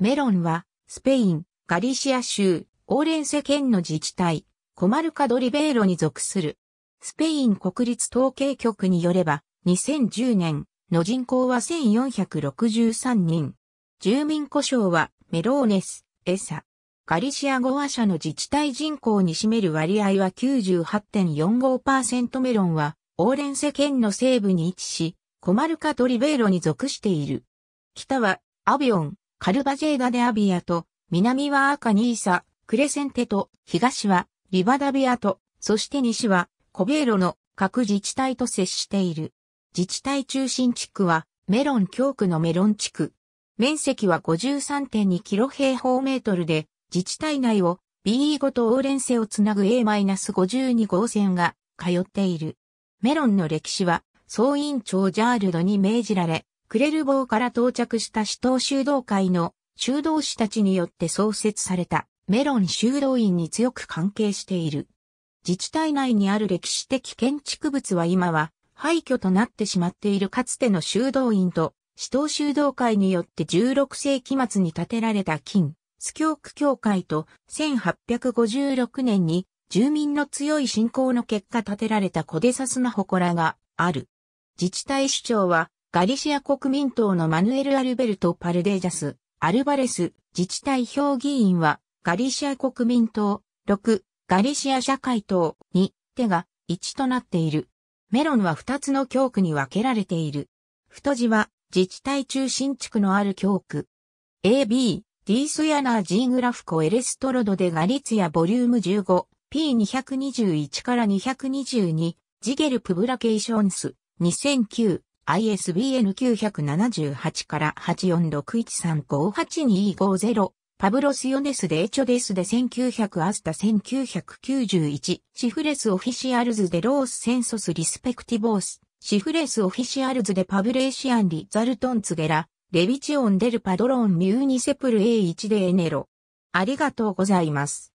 メロンは、スペイン、ガリシア州、オーレンセ県の自治体、コマルカドリベーロに属する。スペイン国立統計局によれば、2010年の人口は1463人。住民故障はメローネス、エサ。ガリシア語話者の自治体人口に占める割合は98.45%メロンは、オーレンセ県の西部に位置し、コマルカドリベーロに属している。北は、アビオン、カルバジェーダ・でアビアと、南はアカニーサ、クレセンテと、東はリバダビアと、そして西はコベーロの各自治体と接している。自治体中心地区はメロン教区のメロン地区。面積は53.2キロ平方メートルで、自治体内を BE ごとオーレンセをつなぐ A-52 号線が通っている。メロンの歴史は、総院長ジャールドに命じられ、クレルボーから到着した死闘修道会の修道士たちによって創設されたメロン修道院に強く関係している。自治体内にある歴史的建築物は今は廃墟となってしまっているかつての修道院と死闘修道会によって16世紀末に建てられた金、ス教ク教会と1856年に住民の強い信仰の結果建てられたコデサスナホコラがある。自治体首長はガリシア国民党のマヌエル・アルベルト・パルデージャス、アルバレス、自治体評議員は、ガリシア国民党、6、ガリシア社会党、2、手が1となっている。メロンは2つの教区に分けられている。太字は、自治体中心地区のある教区。AB、ディースヤナージーグラフコエレストロドでガリツヤボリューム15、P221 から222、ジゲルプブラケーションス、2009、ISBN 978から8461358250パブロス・ヨネス・デ・エチョデスで1900アスタ1991シフレス・オフィシアルズ・デ・ロース・センソス・リスペクティボースシフレス・オフィシアルズ・デ・パブレーシアン・リザルトン・ツゲラレビチオン・デル・パドロン・ミューニセプル A1 でエネロありがとうございます。